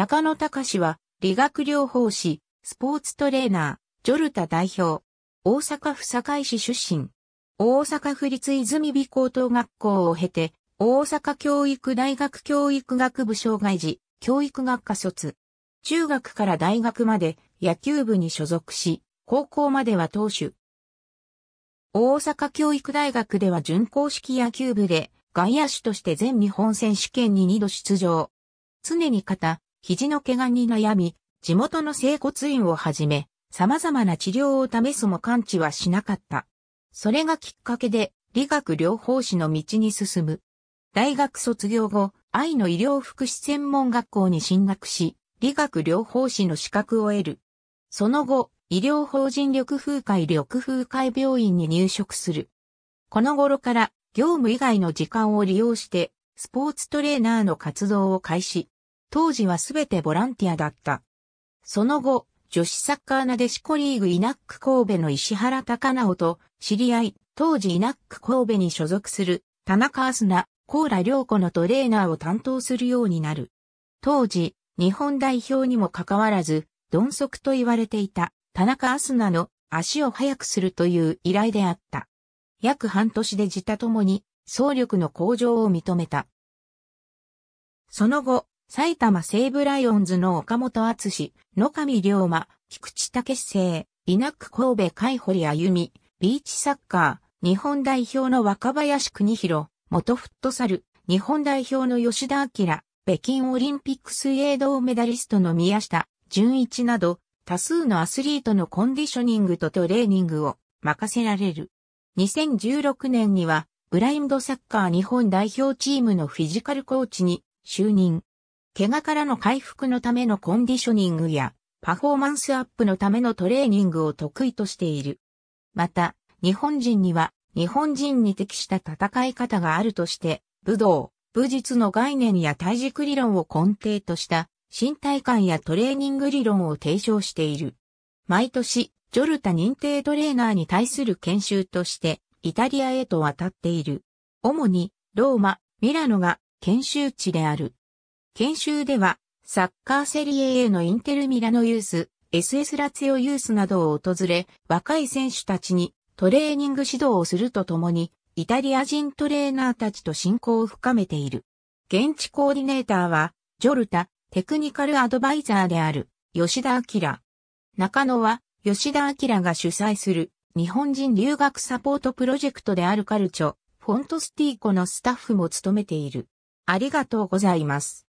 中野隆は理学療法士、スポーツトレーナー、ジョルタ代表、大阪府堺市出身、大阪府立泉美高等学校を経て、大阪教育大学教育学部障害児、教育学科卒。中学から大学まで野球部に所属し、高校までは投手。大阪教育大学では準公式野球部で外野手として全日本選手権に2度出場。常に肩、肘の怪我に悩み、地元の整骨院をはじめ、様々な治療を試すも完治はしなかった。それがきっかけで、理学療法士の道に進む。大学卒業後、愛の医療福祉専門学校に進学し、理学療法士の資格を得る。その後、医療法人緑風会緑風会病院に入職する。この頃から業務以外の時間を利用して、スポーツトレーナーの活動を開始。当時はすべてボランティアだった。その後、女子サッカーなでしコリーグイナック神戸の石原貴直と知り合い、当時イナック神戸に所属する田中アスナ、コーラ良子のトレーナーを担当するようになる。当時、日本代表にもかかわらず、鈍足と言われていた田中アスナの足を速くするという依頼であった。約半年で自他ともに、総力の向上を認めた。その後、埼玉西武ライオンズの岡本厚志、野上龍馬、菊池武生、稲久神戸海堀歩み、ビーチサッカー、日本代表の若林邦広、元フットサル、日本代表の吉田明、北京オリンピック水泳銅メダリストの宮下、純一など、多数のアスリートのコンディショニングとトレーニングを任せられる。2016年には、ブラインドサッカー日本代表チームのフィジカルコーチに就任。怪我からの回復のためのコンディショニングやパフォーマンスアップのためのトレーニングを得意としている。また、日本人には日本人に適した戦い方があるとして、武道、武術の概念や体軸理論を根底とした身体感やトレーニング理論を提唱している。毎年、ジョルタ認定トレーナーに対する研修として、イタリアへと渡っている。主に、ローマ、ミラノが研修地である。研修では、サッカーセリエ A のインテルミラノユース、SS ラツヨユースなどを訪れ、若い選手たちにトレーニング指導をするとともに、イタリア人トレーナーたちと親交を深めている。現地コーディネーターは、ジョルタ、テクニカルアドバイザーである、吉田明。中野は、吉田明が主催する、日本人留学サポートプロジェクトであるカルチョ、フォントスティーコのスタッフも務めている。ありがとうございます。